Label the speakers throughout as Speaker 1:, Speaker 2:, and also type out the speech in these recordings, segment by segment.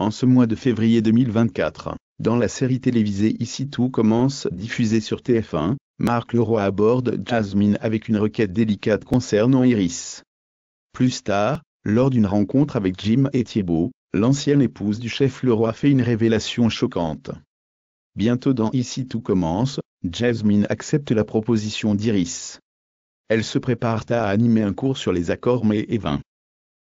Speaker 1: en ce mois de février 2024. Dans la série télévisée Ici tout commence diffusée sur TF1, Marc Leroy aborde Jasmine avec une requête délicate concernant Iris. Plus tard, lors d'une rencontre avec Jim et Thiebaud, l'ancienne épouse du chef Leroy fait une révélation choquante. Bientôt dans Ici tout commence, Jasmine accepte la proposition d'Iris. Elle se prépare à animer un cours sur les accords mets et vins.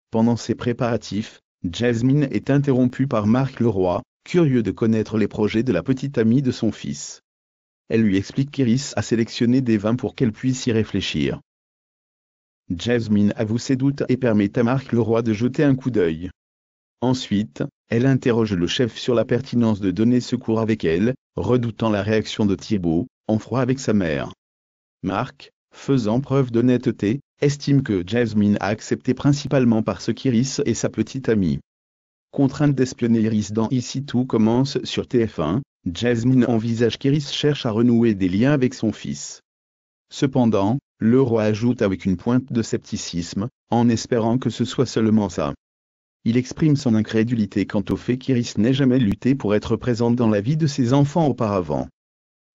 Speaker 1: Pendant ces préparatifs, Jasmine est interrompue par Marc Leroy, curieux de connaître les projets de la petite amie de son fils. Elle lui explique qu'Iris a sélectionné des vins pour qu'elle puisse y réfléchir. Jasmine avoue ses doutes et permet à Marc Leroy de jeter un coup d'œil. Ensuite, elle interroge le chef sur la pertinence de donner secours avec elle, redoutant la réaction de Thibault, en froid avec sa mère. Marc, faisant preuve d'honnêteté, estime que Jasmine a accepté principalement parce qu'Iris est sa petite amie. Contrainte d'espionner Iris dans Ici tout commence sur TF1, Jasmine envisage qu'Iris cherche à renouer des liens avec son fils. Cependant, le roi ajoute avec une pointe de scepticisme, en espérant que ce soit seulement ça. Il exprime son incrédulité quant au fait qu'Iris n'ait jamais lutté pour être présente dans la vie de ses enfants auparavant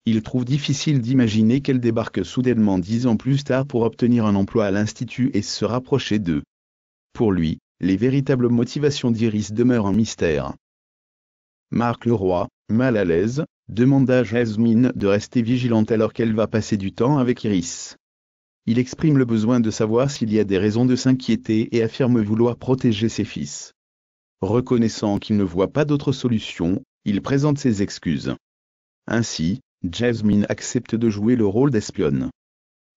Speaker 1: il trouve difficile d'imaginer qu'elle débarque soudainement dix ans plus tard pour obtenir un emploi à l'Institut et se rapprocher d'eux. Pour lui, les véritables motivations d'Iris demeurent un mystère. Marc Leroy, mal à l'aise, demande à Jasmine de rester vigilante alors qu'elle va passer du temps avec Iris. Il exprime le besoin de savoir s'il y a des raisons de s'inquiéter et affirme vouloir protéger ses fils. Reconnaissant qu'il ne voit pas d'autre solution, il présente ses excuses. Ainsi, Jasmine accepte de jouer le rôle d'espionne.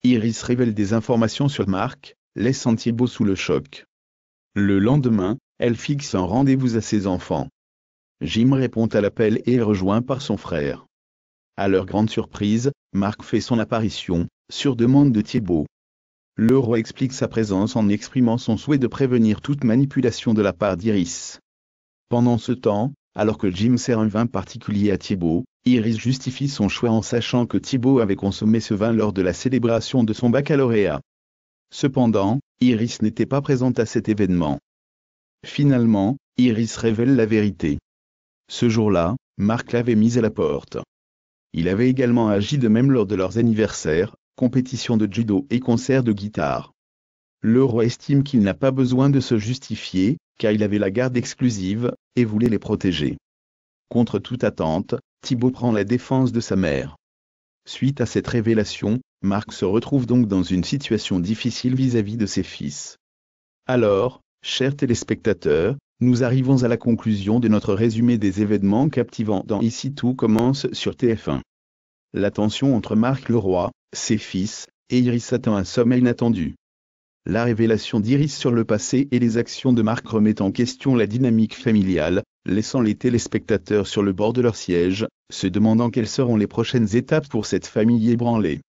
Speaker 1: Iris révèle des informations sur Mark, laissant Thibault sous le choc. Le lendemain, elle fixe un rendez-vous à ses enfants. Jim répond à l'appel et est rejoint par son frère. À leur grande surprise, Mark fait son apparition, sur demande de Thibault. Le roi explique sa présence en exprimant son souhait de prévenir toute manipulation de la part d'Iris. Pendant ce temps, alors que Jim sert un vin particulier à Thibault, Iris justifie son choix en sachant que Thibault avait consommé ce vin lors de la célébration de son baccalauréat. Cependant, Iris n'était pas présente à cet événement. Finalement, Iris révèle la vérité. Ce jour-là, Marc l'avait mise à la porte. Il avait également agi de même lors de leurs anniversaires, compétitions de judo et concerts de guitare. Le roi estime qu'il n'a pas besoin de se justifier, car il avait la garde exclusive, et voulait les protéger. Contre toute attente, Thibaut prend la défense de sa mère. Suite à cette révélation, Marc se retrouve donc dans une situation difficile vis-à-vis de ses fils. Alors, chers téléspectateurs, nous arrivons à la conclusion de notre résumé des événements captivants dans Ici tout commence sur TF1. La tension entre Marc Leroy, ses fils, et Iris atteint un sommet inattendu. La révélation d'Iris sur le passé et les actions de Marc remettent en question la dynamique familiale, laissant les téléspectateurs sur le bord de leur siège, se demandant quelles seront les prochaines étapes pour cette famille ébranlée.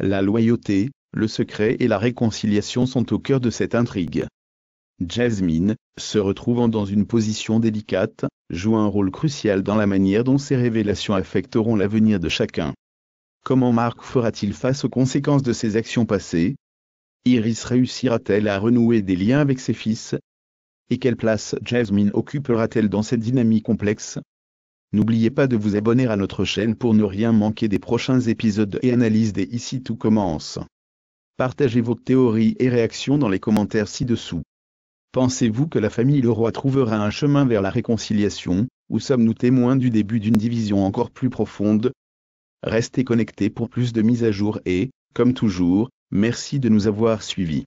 Speaker 1: La loyauté, le secret et la réconciliation sont au cœur de cette intrigue. Jasmine, se retrouvant dans une position délicate, joue un rôle crucial dans la manière dont ces révélations affecteront l'avenir de chacun. Comment Mark fera-t-il face aux conséquences de ses actions passées Iris réussira-t-elle à renouer des liens avec ses fils, et quelle place Jasmine occupera-t-elle dans cette dynamique complexe N'oubliez pas de vous abonner à notre chaîne pour ne rien manquer des prochains épisodes et analyses des Ici tout commence. Partagez vos théories et réactions dans les commentaires ci-dessous. Pensez-vous que la famille Leroy trouvera un chemin vers la réconciliation, ou sommes-nous témoins du début d'une division encore plus profonde Restez connectés pour plus de mises à jour et, comme toujours, merci de nous avoir suivis.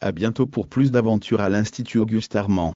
Speaker 1: À bientôt pour plus d'aventures à l'Institut Auguste Armand.